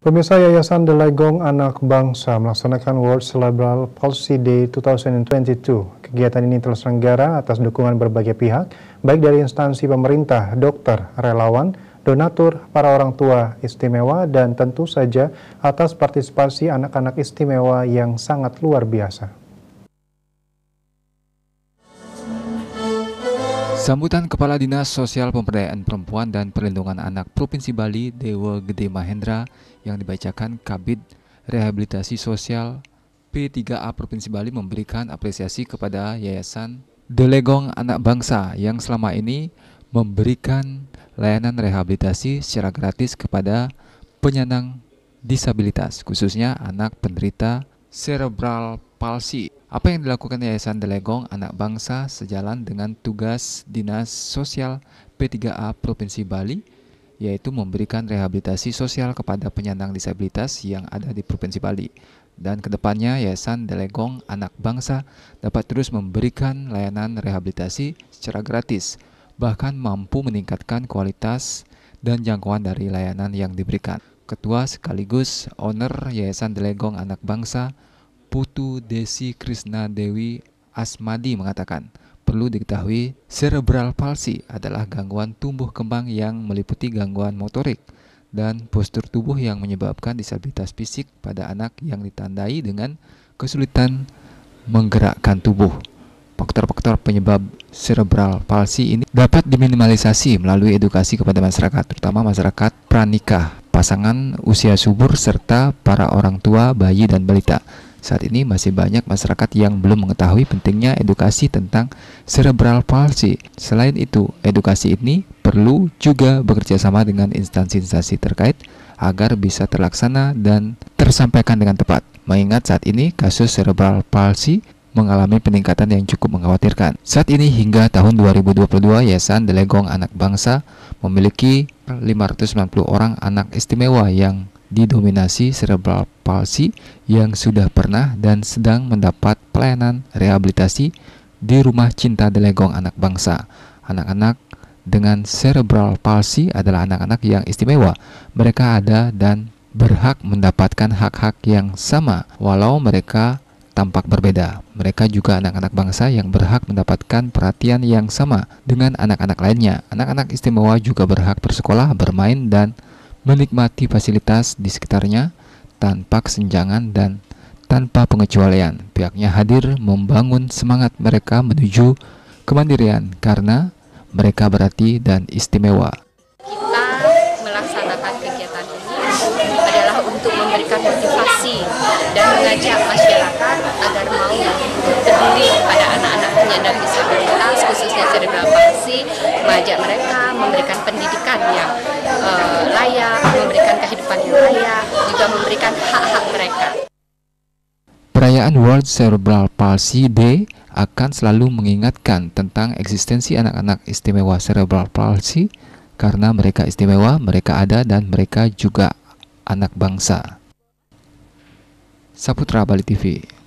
Pemirsa Yayasan The Legong Anak Bangsa melaksanakan World Cerebral Palsy Day 2022. Kegiatan ini terselenggara atas dukungan berbagai pihak, baik dari instansi pemerintah, dokter, relawan, donatur, para orang tua istimewa, dan tentu saja atas partisipasi anak-anak istimewa yang sangat luar biasa. Sambutan Kepala Dinas Sosial Pemberdayaan Perempuan dan Perlindungan Anak Provinsi Bali Dewa Gede Mahendra yang dibacakan Kabid Rehabilitasi Sosial P3A Provinsi Bali memberikan apresiasi kepada Yayasan Delegong Anak Bangsa yang selama ini memberikan layanan rehabilitasi secara gratis kepada penyandang disabilitas khususnya anak penderita cerebral palsi. Apa yang dilakukan Yayasan Delegong Anak Bangsa sejalan dengan tugas Dinas Sosial P3A Provinsi Bali, yaitu memberikan rehabilitasi sosial kepada penyandang disabilitas yang ada di Provinsi Bali. Dan kedepannya Yayasan Delegong Anak Bangsa dapat terus memberikan layanan rehabilitasi secara gratis, bahkan mampu meningkatkan kualitas dan jangkauan dari layanan yang diberikan. Ketua sekaligus owner Yayasan Delegong Anak Bangsa, Putu Desi Krishna Dewi Asmadi mengatakan, perlu diketahui cerebral palsy adalah gangguan tumbuh kembang yang meliputi gangguan motorik dan postur tubuh yang menyebabkan disabilitas fisik pada anak yang ditandai dengan kesulitan menggerakkan tubuh. Faktor-faktor penyebab cerebral palsi ini dapat diminimalisasi melalui edukasi kepada masyarakat, terutama masyarakat pranikah, pasangan usia subur, serta para orang tua, bayi, dan balita saat ini masih banyak masyarakat yang belum mengetahui pentingnya edukasi tentang cerebral palsy. Selain itu, edukasi ini perlu juga bekerjasama dengan instansi-instansi terkait agar bisa terlaksana dan tersampaikan dengan tepat. Mengingat saat ini kasus cerebral palsy mengalami peningkatan yang cukup mengkhawatirkan. Saat ini hingga tahun 2022, Yayasan Delegong Anak Bangsa memiliki 590 orang anak istimewa yang didominasi cerebral palsy yang sudah pernah dan sedang mendapat pelayanan rehabilitasi di Rumah Cinta Delegong Anak Bangsa. Anak-anak dengan cerebral palsy adalah anak-anak yang istimewa. Mereka ada dan berhak mendapatkan hak-hak yang sama walau mereka tampak berbeda. Mereka juga anak-anak bangsa yang berhak mendapatkan perhatian yang sama dengan anak-anak lainnya. Anak-anak istimewa juga berhak bersekolah, bermain, dan menikmati fasilitas di sekitarnya tanpa kesenjangan dan tanpa pengecualian. Pihaknya hadir membangun semangat mereka menuju kemandirian karena mereka berarti dan istimewa. Kita melaksanakan kegiatan ini adalah untuk memberikan motivasi dan mengajak masyarakat agar mau peduli pada anak-anak penyandang disabilitas khususnya cerebral palsy mengajak mereka memberikan pendidikan yang uh, layak, memberikan kehidupan yang layak, juga memberikan hak-hak mereka. Perayaan World Cerebral Palsy Day akan selalu mengingatkan tentang eksistensi anak-anak istimewa cerebral palsy karena mereka istimewa, mereka ada, dan mereka juga anak bangsa. Saputra Bali TV